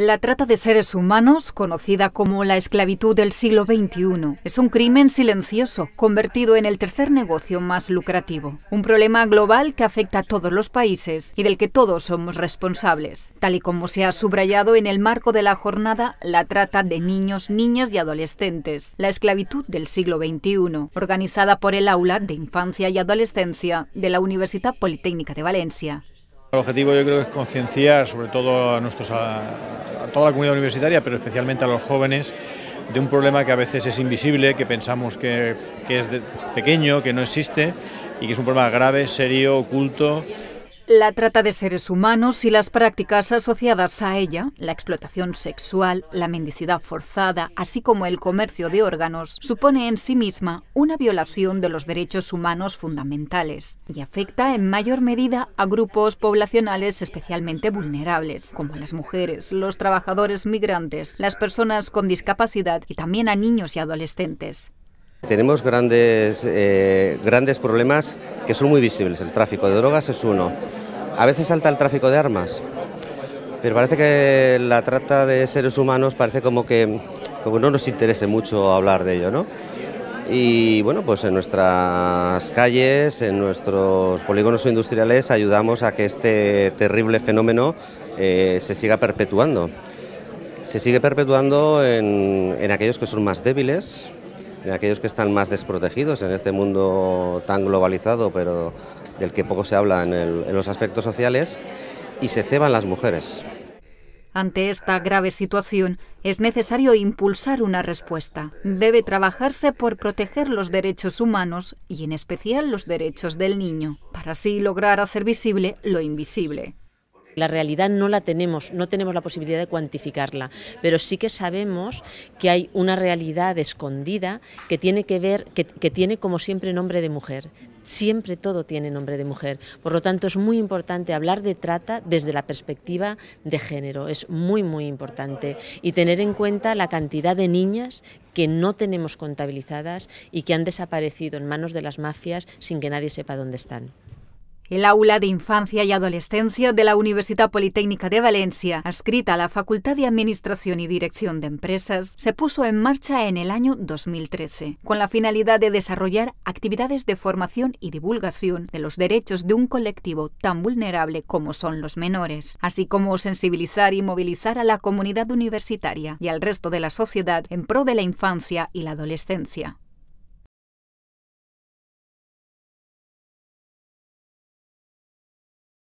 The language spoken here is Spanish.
La trata de seres humanos, conocida como la esclavitud del siglo XXI, es un crimen silencioso, convertido en el tercer negocio más lucrativo. Un problema global que afecta a todos los países y del que todos somos responsables, tal y como se ha subrayado en el marco de la jornada La trata de niños, niñas y adolescentes, la esclavitud del siglo XXI, organizada por el Aula de Infancia y Adolescencia de la Universidad Politécnica de Valencia. El objetivo yo creo es concienciar sobre todo a, nuestros, a, toda la comunidad universitaria, pero especialmente a los jóvenes, de un problema que a veces es invisible, que pensamos que, es pequeño, que no existe y que es un problema grave, serio, oculto la trata de seres humanos y las prácticas asociadas a ella, la explotación sexual, la mendicidad forzada, así como el comercio de órganos, supone en sí misma una violación de los derechos humanos fundamentales y afecta en mayor medida a grupos poblacionales especialmente vulnerables, como las mujeres, los trabajadores migrantes, las personas con discapacidad y también a niños y adolescentes. Tenemos grandes, eh, grandes problemas que son muy visibles. El tráfico de drogas es uno a veces salta el tráfico de armas, pero parece que la trata de seres humanos parece como que no nos interese mucho hablar de ello, ¿no? Y bueno, pues en nuestras calles, en nuestros polígonos industriales ayudamos a que este terrible fenómeno eh, se siga perpetuando. Se sigue perpetuando en, en aquellos que son más débiles, en aquellos que están más desprotegidos en este mundo tan globalizado, pero del que poco se habla en, los aspectos sociales, y se ceban las mujeres. Ante esta grave situación, es necesario impulsar una respuesta. Debe trabajarse por proteger los derechos humanos y en especial los derechos del niño, para así lograr hacer visible lo invisible. La realidad no la tenemos, no tenemos la posibilidad de cuantificarla, pero sí que sabemos que hay una realidad escondida que tiene que ver, que tiene como siempre nombre de mujer, siempre todo tiene nombre de mujer. Por lo tanto, es muy importante hablar de trata desde la perspectiva de género, es muy, muy importante. Y tener en cuenta la cantidad de niñas que no tenemos contabilizadas y que han desaparecido en manos de las mafias sin que nadie sepa dónde están el aula de infancia y adolescencia de la Universidad Politécnica de Valencia, adscrita a la Facultad de Administración y Dirección de Empresas, se puso en marcha en el año 2013, con la finalidad de desarrollar actividades de formación y divulgación de los derechos de un colectivo tan vulnerable como son los menores, así como sensibilizar y movilizar a la comunidad universitaria y al resto de la sociedad en pro de la infancia y la adolescencia.